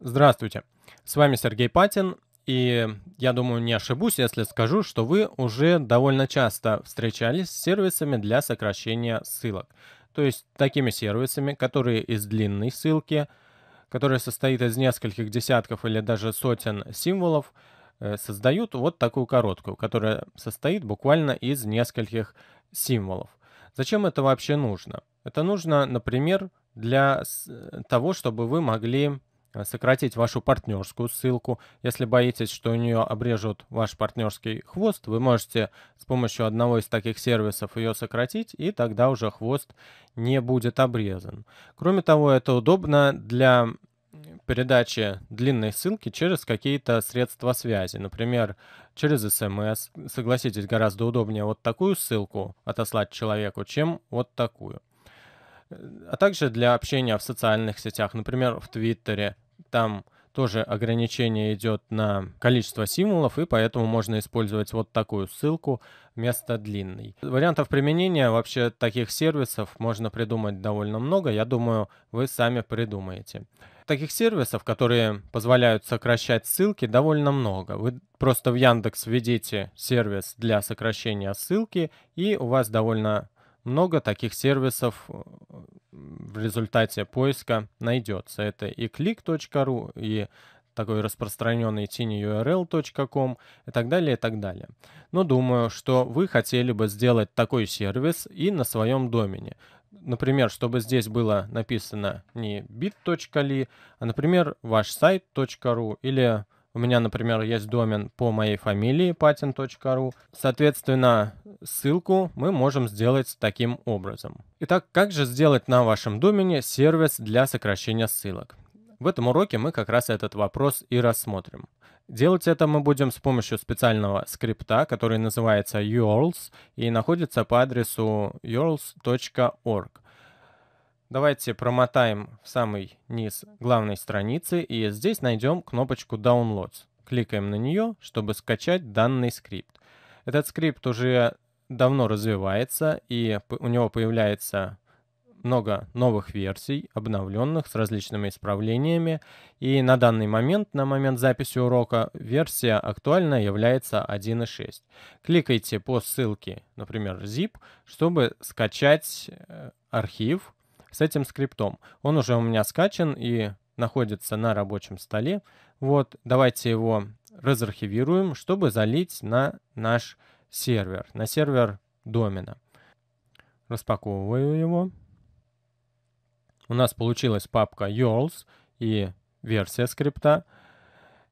Здравствуйте, с вами Сергей Патин, и я думаю, не ошибусь, если скажу, что вы уже довольно часто встречались с сервисами для сокращения ссылок. То есть такими сервисами, которые из длинной ссылки, которая состоит из нескольких десятков или даже сотен символов, э, создают вот такую короткую, которая состоит буквально из нескольких символов. Зачем это вообще нужно? Это нужно, например, для того, чтобы вы могли Э, сократить вашу партнерскую ссылку. Если боитесь, что у нее обрежут ваш партнерский хвост, вы можете с помощью одного из таких сервисов ее сократить, и тогда уже хвост не будет обрезан. Кроме того, это удобно для передачи длинной ссылки через какие-то средства связи, например, через смс. Эм Согласитесь, гораздо удобнее вот такую ссылку отослать человеку, чем вот такую а также для общения в социальных сетях, например, в Твиттере. Там тоже ограничение идет на количество символов, и поэтому можно использовать вот такую ссылку вместо длинной. Вариантов применения вообще таких сервисов можно придумать довольно много. Я думаю, вы сами придумаете. Таких сервисов, которые позволяют сокращать ссылки, довольно много. Вы просто в Яндекс введите сервис для сокращения ссылки, и у вас довольно много таких сервисов э, в результате поиска найдется. Это и click.ru, и такой распространенный tinyurl.com и так далее, и так далее. Но думаю, что вы хотели бы сделать такой сервис и на своем домене. Например, чтобы здесь было написано не bit.ly, а, например, ваш сайт.ru или у меня, например, есть домен по моей фамилии patin.ru. Соответственно, ссылку мы можем сделать таким образом. Итак, как же сделать на вашем домене сервис для сокращения ссылок? В этом уроке мы как раз этот вопрос и рассмотрим. Делать это мы будем с помощью специального скрипта, который называется URLs и находится по адресу urls.org. Давайте промотаем в самый низ главной страницы и здесь найдем кнопочку Downloads. Кликаем на нее, чтобы скачать данный скрипт. Этот скрипт уже давно развивается и у него появляется много новых версий, обновленных с различными исправлениями. И на данный момент, на момент записи урока, версия актуальная является 1.6. Кликайте по ссылке, например, zip, чтобы скачать э, архив с этим скриптом. Он уже у меня скачан и находится на рабочем столе. Вот, давайте его разархивируем, чтобы залить на наш сервер, на сервер домена. Распаковываю его. У нас получилась папка URLs и версия скрипта.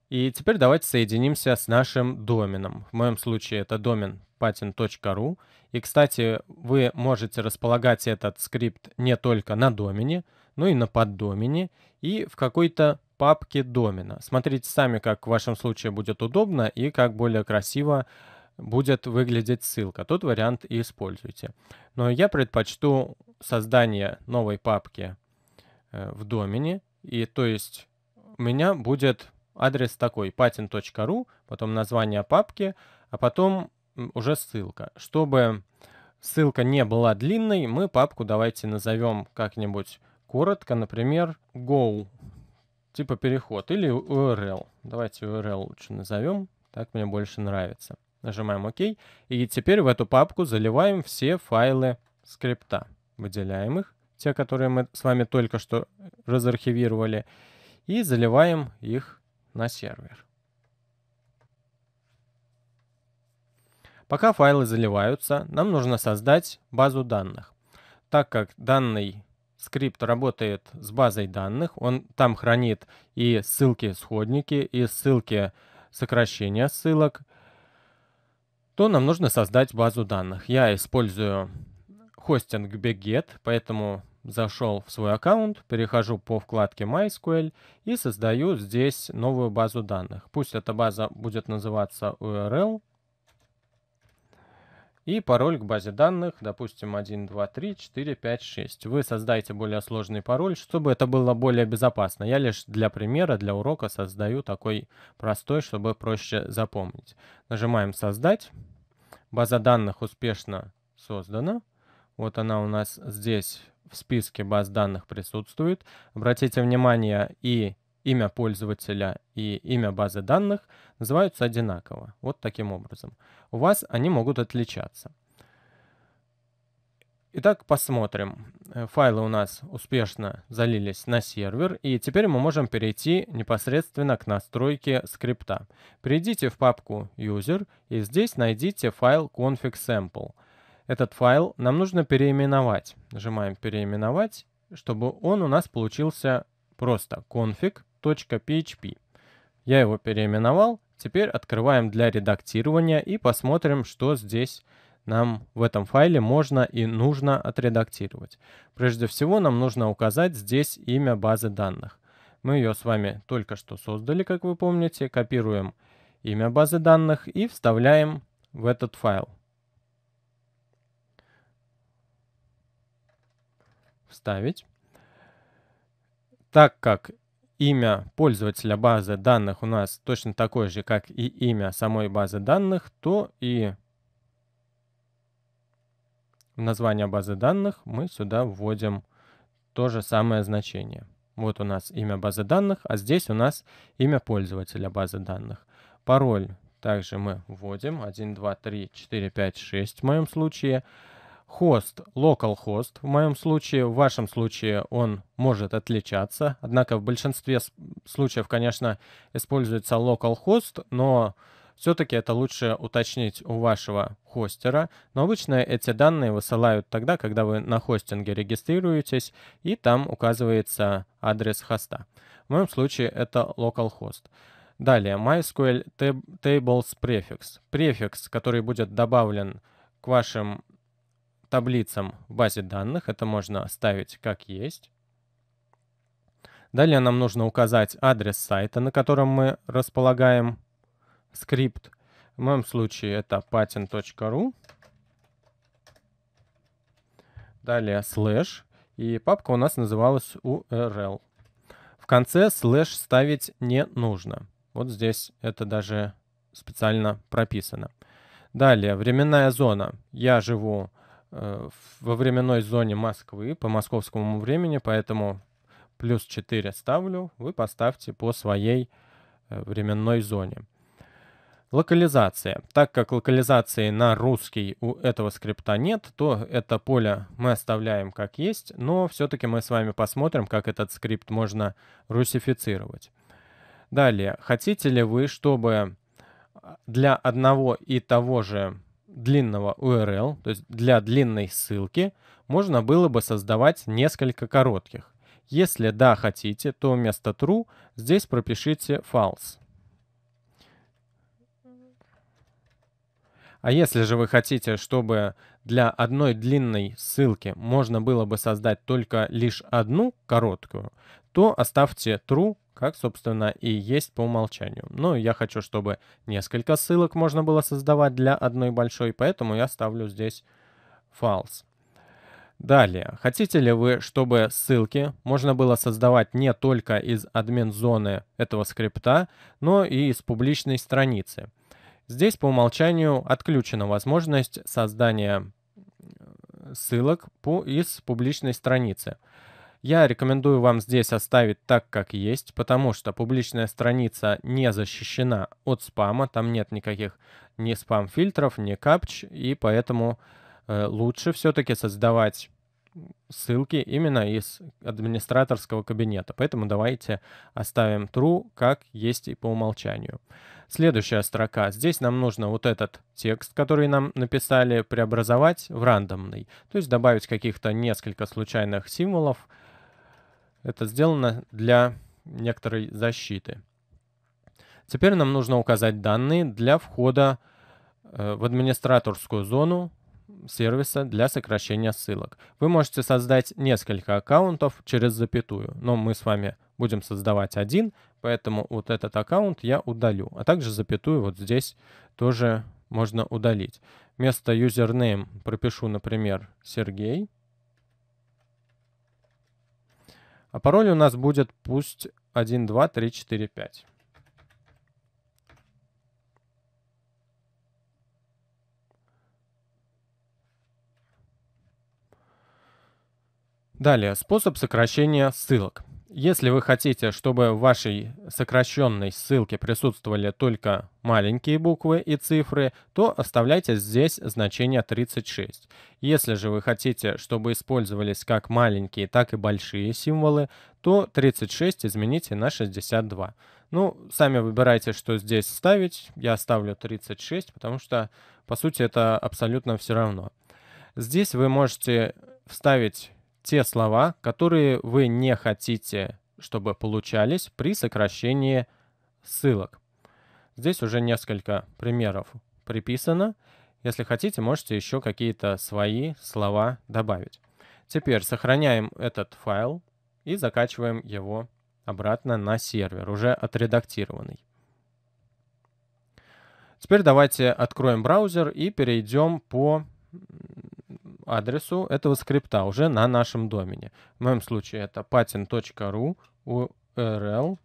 И теперь давайте соединимся с нашим доменом. В моем случае это домен pattern.ru. И, кстати, вы можете располагать этот скрипт не только на домене, но и на поддомене и в какой-то папке домена. Смотрите сами, как в вашем случае будет удобно и как более красиво будет выглядеть ссылка. Тот вариант и используйте. Но я предпочту создание новой папки э, в домене. И то есть у меня будет адрес такой patent.ru, потом название папки, а потом уже ссылка. Чтобы ссылка не была длинной, мы папку давайте назовем как-нибудь коротко, например, go, типа переход, или URL. Давайте URL лучше назовем, так мне больше нравится. Нажимаем ОК, и теперь в эту папку заливаем все файлы скрипта. Выделяем их, те, которые мы с вами только что разархивировали, и заливаем их на сервер. Пока файлы заливаются, нам нужно создать базу данных. Так как данный скрипт работает с базой данных, он там хранит и ссылки исходники, и ссылки сокращения ссылок, то нам нужно создать базу данных. Я использую хостинг BigGet, поэтому зашел в свой аккаунт, перехожу по вкладке MySQL и создаю здесь новую базу данных. Пусть эта база будет называться URL и пароль к базе данных, допустим, 1, 2, 3, 4, 5, 6. Вы создаете более сложный пароль, чтобы это было более безопасно. Я лишь для примера, для урока создаю такой простой, чтобы проще запомнить. Нажимаем «Создать». База данных успешно создана. Вот она у нас здесь в списке баз данных присутствует. Обратите внимание, и имя пользователя и имя базы данных называются одинаково. Вот таким образом. У вас они могут отличаться. Итак, посмотрим. Э, файлы у нас успешно залились на сервер, и теперь мы можем перейти непосредственно к настройке скрипта. Перейдите в папку User, и здесь найдите файл config sample. Этот файл нам нужно переименовать. Нажимаем переименовать, чтобы он у нас получился просто config index.php. Я его переименовал. Теперь открываем для редактирования и посмотрим, что здесь нам в этом файле можно и нужно отредактировать. Прежде всего нам нужно указать здесь имя базы данных. Мы ее с вами только что создали, как вы помните. Копируем имя базы данных и вставляем в этот файл. Вставить. Так как имя пользователя базы данных у нас точно такое же, как и имя самой базы данных, то и название базы данных мы сюда вводим то же самое значение. Вот у нас имя базы данных, а здесь у нас имя пользователя базы данных. Пароль также мы вводим 1, 2, 3, 4, 5, 6 в моем случае. Хост, local host, в моем случае, в вашем случае он может отличаться, однако в большинстве случаев, конечно, используется local host, но все-таки это лучше уточнить у вашего хостера, но обычно эти данные высылают тогда, когда вы на хостинге регистрируетесь, и там указывается адрес хоста. В моем случае это localhost. Далее, MySQL Tables Prefix. Префикс, который будет добавлен к вашим таблицам в базе данных. Это можно оставить как есть. Далее нам нужно указать адрес сайта, на котором мы располагаем скрипт. В моем случае это patent.ru. Далее слэш. И папка у нас называлась URL. В конце слэш ставить не нужно. Вот здесь это даже специально прописано. Далее, временная зона. Я живу в Э, во временной зоне Москвы по московскому времени, поэтому плюс 4 ставлю, вы поставьте по своей э, временной зоне. Локализация. Так как локализации на русский у этого скрипта нет, то это поле мы оставляем как есть, но все-таки мы с вами посмотрим, как этот скрипт можно русифицировать. Далее, хотите ли вы, чтобы а, для одного и того же длинного URL, то есть для длинной ссылки, можно было бы создавать несколько коротких. Если да хотите, то вместо true здесь пропишите false. А если же вы хотите, чтобы для одной длинной ссылки можно было бы создать только лишь одну короткую, то оставьте true как, собственно, и есть по умолчанию. Но ну, я хочу, чтобы несколько ссылок можно было создавать для одной большой, поэтому я ставлю здесь false. Далее, хотите ли вы, чтобы ссылки можно было создавать не только из админ-зоны этого скрипта, но и из публичной страницы? Здесь по умолчанию отключена возможность создания э, ссылок по, из публичной страницы. Я рекомендую вам здесь оставить так, как есть, потому что публичная страница не защищена от спама, там нет никаких ни спам-фильтров, ни капч, и поэтому э, лучше все-таки создавать ссылки именно из администраторского кабинета. Поэтому давайте оставим true, как есть и по умолчанию. Следующая строка. Здесь нам нужно вот этот текст, который нам написали, преобразовать в рандомный. То есть добавить каких-то несколько случайных символов, это сделано для некоторой защиты. Теперь нам нужно указать данные для входа э, в администраторскую зону сервиса для сокращения ссылок. Вы можете создать несколько аккаунтов через запятую, но мы с вами будем создавать один, поэтому вот этот аккаунт я удалю. А также запятую вот здесь тоже можно удалить. Вместо username пропишу, например, Сергей. А пароль у нас будет пусть 1, 2, 3, 4, 5. Далее, способ сокращения ссылок. Если вы хотите, чтобы в вашей сокращенной ссылке присутствовали только маленькие буквы и цифры, то оставляйте здесь значение 36. Если же вы хотите, чтобы использовались как маленькие, так и большие символы, то 36 измените на 62. Ну, сами выбирайте, что здесь ставить. Я ставлю 36, потому что, по сути, это абсолютно все равно. Здесь вы можете вставить те слова, которые вы не хотите, чтобы получались при сокращении ссылок. Здесь уже несколько примеров приписано. Если хотите, можете еще какие-то свои слова добавить. Теперь сохраняем этот файл и закачиваем его обратно на сервер, уже отредактированный. Теперь давайте откроем браузер и перейдем по адресу этого скрипта уже на нашем домене. В моем случае это patin.ru URL.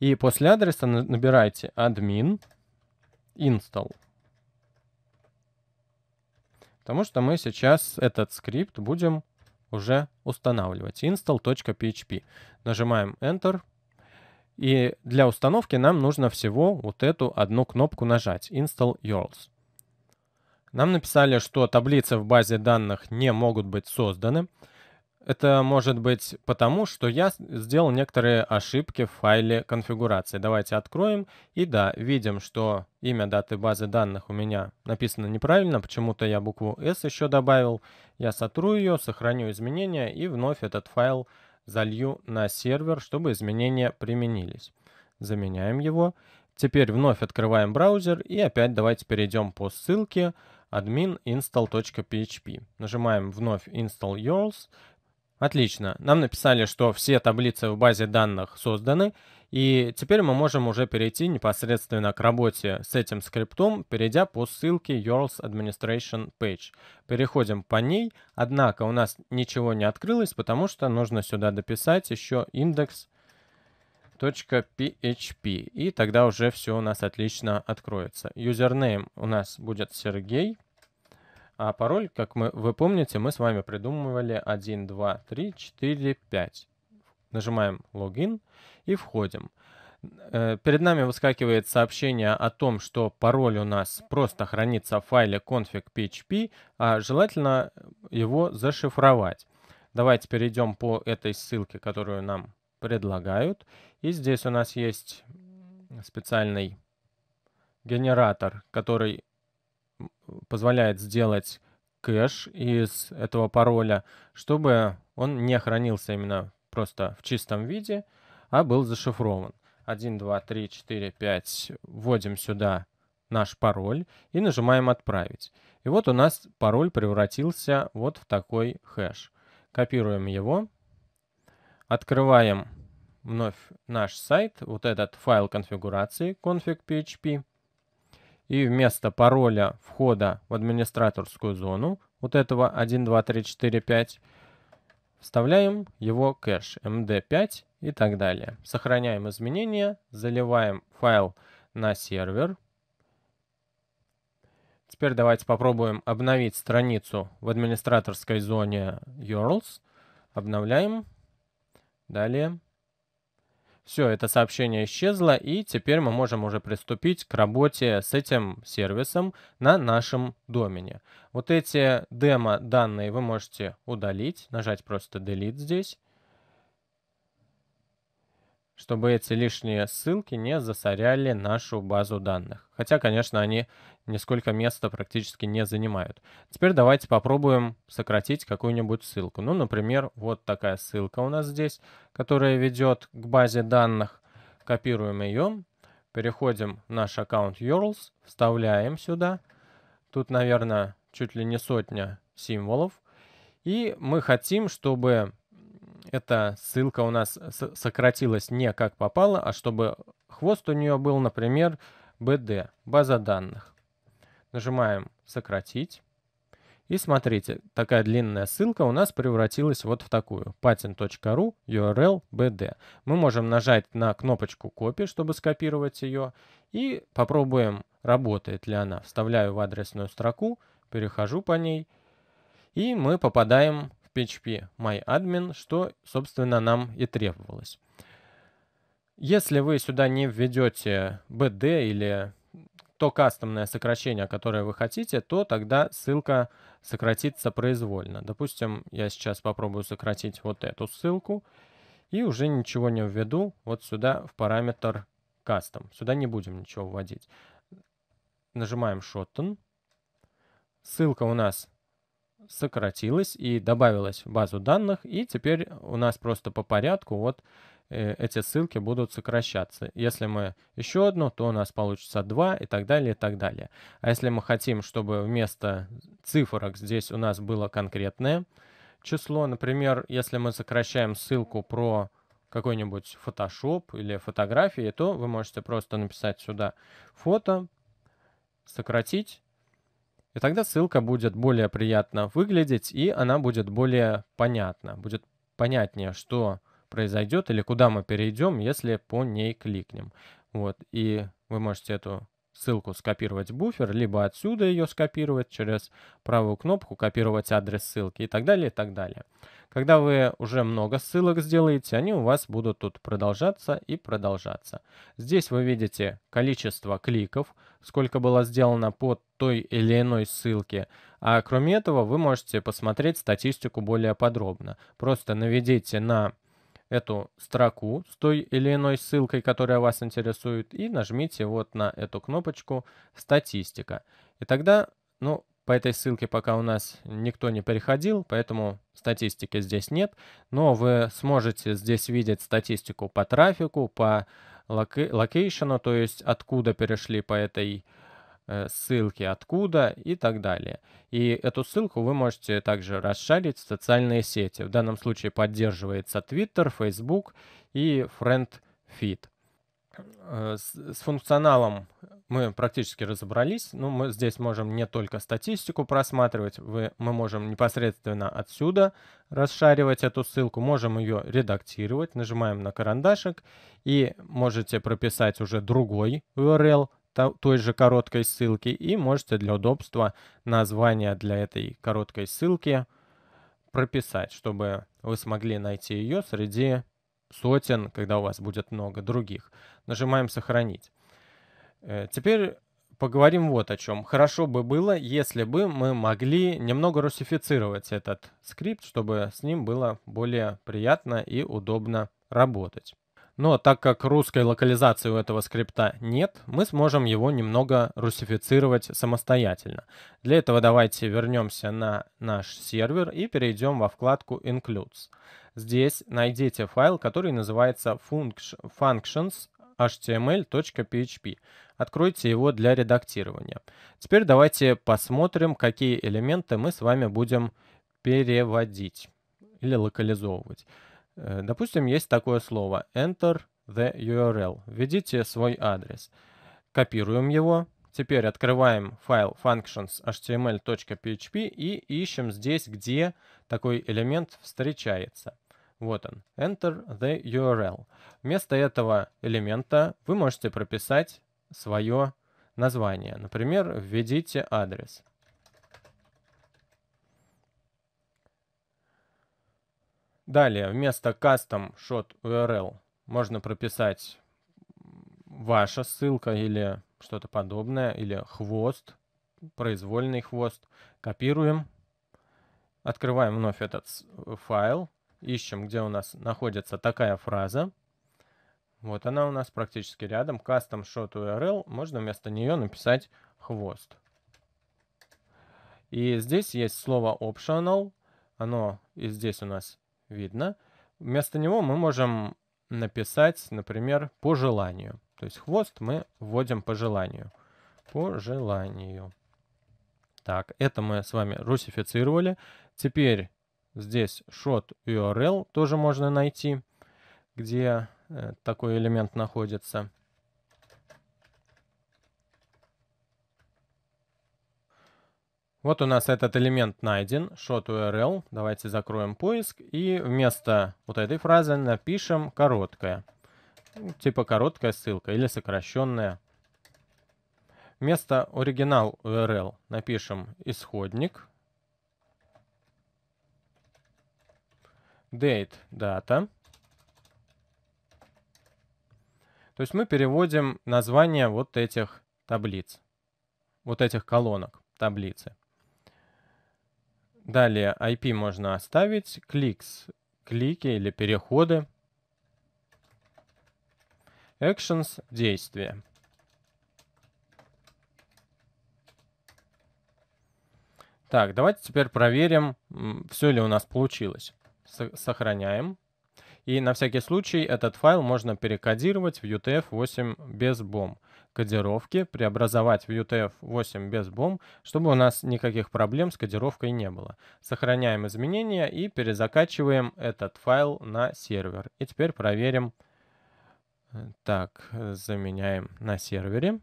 И после адреса набирайте admin install. Потому что мы сейчас этот скрипт будем уже устанавливать. install.php. Нажимаем Enter. И для установки нам нужно всего вот эту одну кнопку нажать. Install yours. Нам написали, что таблицы в базе данных не могут быть созданы. Это может быть потому, что я сделал некоторые ошибки в файле конфигурации. Давайте откроем. И да, видим, что имя даты базы данных у меня написано неправильно. Почему-то я букву S еще добавил. Я сотру ее, сохраню изменения и вновь этот файл залью на сервер, чтобы изменения применились. Заменяем его. Теперь вновь открываем браузер и опять давайте перейдем по ссылке admin install.php. Нажимаем вновь install yours. Отлично. Нам написали, что все таблицы в базе данных созданы. И теперь мы можем уже перейти непосредственно к работе с этим скриптом, перейдя по ссылке Yours Administration Page. Переходим по ней, однако у нас ничего не открылось, потому что нужно сюда дописать еще индекс.php php И тогда уже все у нас отлично откроется. username у нас будет Сергей. А пароль, как мы, вы помните, мы с вами придумывали 1, 2, 3, 4, 5. Нажимаем логин и входим. Э, перед нами выскакивает сообщение о том, что пароль у нас просто хранится в файле config.php, а желательно его зашифровать. Давайте перейдем по этой ссылке, которую нам предлагают. И здесь у нас есть специальный генератор, который позволяет сделать кэш из этого пароля, чтобы он не хранился именно просто в чистом виде, а был зашифрован. 1, 2, 3, 4, 5. Вводим сюда наш пароль и нажимаем «Отправить». И вот у нас пароль превратился вот в такой хэш. Копируем его Открываем вновь наш сайт, вот этот файл конфигурации config.php. И вместо пароля входа в администраторскую зону, вот этого 1, 2, 3, 4, 5, вставляем его кэш md5 и так далее. Сохраняем изменения, заливаем файл на сервер. Теперь давайте попробуем обновить страницу в администраторской зоне URLs. Обновляем Далее. Все, это сообщение исчезло, и теперь мы можем уже приступить к работе с этим сервисом на нашем домене. Вот эти демо-данные вы можете удалить, нажать просто Delete здесь, чтобы эти лишние ссылки не засоряли нашу базу данных. Хотя, конечно, они нисколько места практически не занимают. Теперь давайте попробуем сократить какую-нибудь ссылку. Ну, например, вот такая ссылка у нас здесь, которая ведет к базе данных. Копируем ее, переходим в наш аккаунт URLs, вставляем сюда. Тут, наверное, чуть ли не сотня символов. И мы хотим, чтобы эта ссылка у нас сократилась не как попало, а чтобы хвост у нее был, например, BD, база данных. Нажимаем «Сократить». И смотрите, такая длинная ссылка у нас превратилась вот в такую. patent.ru URL BD. Мы можем нажать на кнопочку «Копи», чтобы скопировать ее. И попробуем, работает ли она. Вставляю в адресную строку, перехожу по ней. И мы попадаем в PHP MyAdmin, что, собственно, нам и требовалось. Если вы сюда не введете BD или то кастомное сокращение, которое вы хотите, то тогда ссылка сократится произвольно. Допустим, я сейчас попробую сократить вот эту ссылку и уже ничего не введу вот сюда в параметр кастом. Сюда не будем ничего вводить. Нажимаем shorten. Ссылка у нас сократилась и добавилась в базу данных. И теперь у нас просто по порядку вот Э, эти ссылки будут сокращаться. Если мы еще одну, то у нас получится 2 и так далее, и так далее. А если мы хотим, чтобы вместо цифрок здесь у нас было конкретное число, например, если мы сокращаем ссылку про какой-нибудь Photoshop или фотографии, то вы можете просто написать сюда фото, сократить, и тогда ссылка будет более приятно выглядеть, и она будет более понятна, будет понятнее, что произойдет или куда мы перейдем, если по ней кликнем. Вот, и вы можете эту ссылку скопировать в буфер, либо отсюда ее скопировать через правую кнопку, копировать адрес ссылки и так далее, и так далее. Когда вы уже много ссылок сделаете, они у вас будут тут продолжаться и продолжаться. Здесь вы видите количество кликов, сколько было сделано под той или иной ссылке. А кроме этого вы можете посмотреть статистику более подробно. Просто наведите на эту строку с той или иной ссылкой, которая вас интересует, и нажмите вот на эту кнопочку «Статистика». И тогда, ну, по этой ссылке пока у нас никто не переходил, поэтому статистики здесь нет, но вы сможете здесь видеть статистику по трафику, по локейшену, то есть откуда перешли по этой ссылке, Э, ссылки откуда и так далее. И эту ссылку вы можете также расшарить в социальные сети. В данном случае поддерживается Twitter, Facebook и FriendFeed. Э, с функционалом мы практически разобрались. Ну, мы здесь можем не только статистику просматривать, вы, мы можем непосредственно отсюда расшаривать эту ссылку, можем ее редактировать, нажимаем на карандашик и можете прописать уже другой URL той же короткой ссылки и можете для удобства название для этой короткой ссылки прописать, чтобы вы смогли найти ее среди сотен, когда у вас будет много других. Нажимаем «Сохранить». Э, теперь поговорим вот о чем. Хорошо бы было, если бы мы могли немного русифицировать этот скрипт, чтобы с ним было более приятно и удобно работать. Но так как русской локализации у этого скрипта нет, мы сможем его немного русифицировать самостоятельно. Для этого давайте вернемся на наш сервер и перейдем во вкладку Includes. Здесь найдите файл, который называется functions.html.php. Откройте его для редактирования. Теперь давайте посмотрим, какие элементы мы с вами будем переводить или локализовывать. Э, допустим, есть такое слово enter the URL. Введите свой адрес. Копируем его. Теперь открываем файл functions.html.php и ищем здесь, где такой элемент встречается. Вот он, enter the URL. Вместо этого элемента вы можете прописать свое название. Например, введите адрес. Далее, вместо custom shot URL можно прописать ваша ссылка или что-то подобное, или хвост, произвольный хвост. Копируем, открываем вновь этот э, файл, ищем, где у нас находится такая фраза. Вот она у нас практически рядом. Custom shot URL. Можно вместо нее написать хвост. И здесь есть слово optional. Оно и здесь у нас видно. Вместо него мы можем написать, например, по желанию. То есть хвост мы вводим по желанию. По желанию. Так, это мы с вами русифицировали. Теперь здесь short URL тоже можно найти, где э, такой элемент находится. Вот у нас этот элемент найден, shot URL. Давайте закроем поиск и вместо вот этой фразы напишем короткая. Ну, типа короткая ссылка или сокращенная. Вместо оригинал URL напишем исходник. Date дата. То есть мы переводим название вот этих таблиц, вот этих колонок таблицы. Далее IP можно оставить. Кликс, клики или переходы. Actions, действия. Так, давайте теперь проверим, все ли у нас получилось. Сохраняем. И на всякий случай этот файл можно перекодировать в UTF-8 без бомб кодировки преобразовать в UTF-8 без бом, чтобы у нас никаких проблем с кодировкой не было. Сохраняем изменения и перезакачиваем этот файл на сервер. И теперь проверим. Э, так, заменяем на сервере.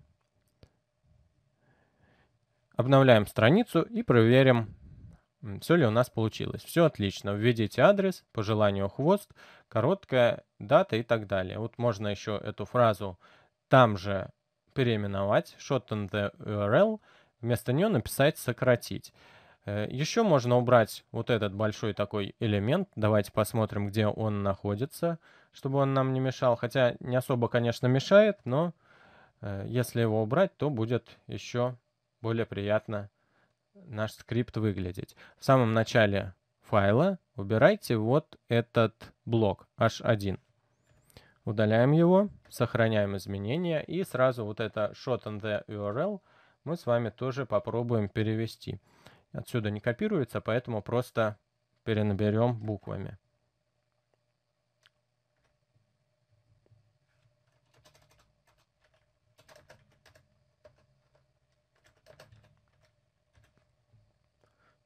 Обновляем страницу и проверим, все ли у нас получилось. Все отлично. Введите адрес, по желанию хвост, короткая дата и так далее. Вот можно еще эту фразу там же переименовать shot and the URL, вместо нее написать сократить. Э, еще можно убрать вот этот большой такой элемент. Давайте посмотрим, где он находится, чтобы он нам не мешал. Хотя не особо, конечно, мешает, но э, если его убрать, то будет еще более приятно наш скрипт выглядеть. В самом начале файла убирайте вот этот блок h1. Удаляем его, сохраняем изменения и сразу вот это shot and the URL мы с вами тоже попробуем перевести. Отсюда не копируется, поэтому просто перенаберем буквами.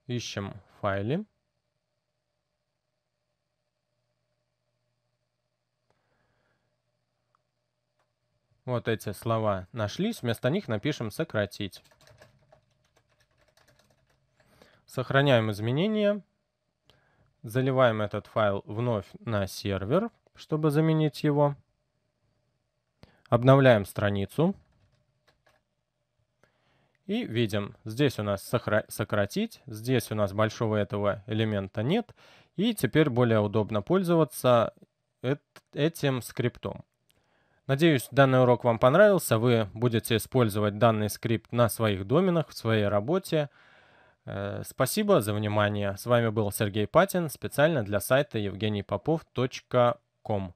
Ищем файлы. Вот эти слова нашлись, вместо них напишем «сократить». Сохраняем изменения. Заливаем этот файл вновь на сервер, чтобы заменить его. Обновляем страницу. И видим, здесь у нас сократить, здесь у нас большого этого элемента нет. И теперь более удобно пользоваться этим скриптом. Надеюсь, данный урок вам понравился. Вы будете использовать данный скрипт на своих доменах, в своей работе. Э, спасибо за внимание. С вами был Сергей Патин специально для сайта евгенийпопов.ком.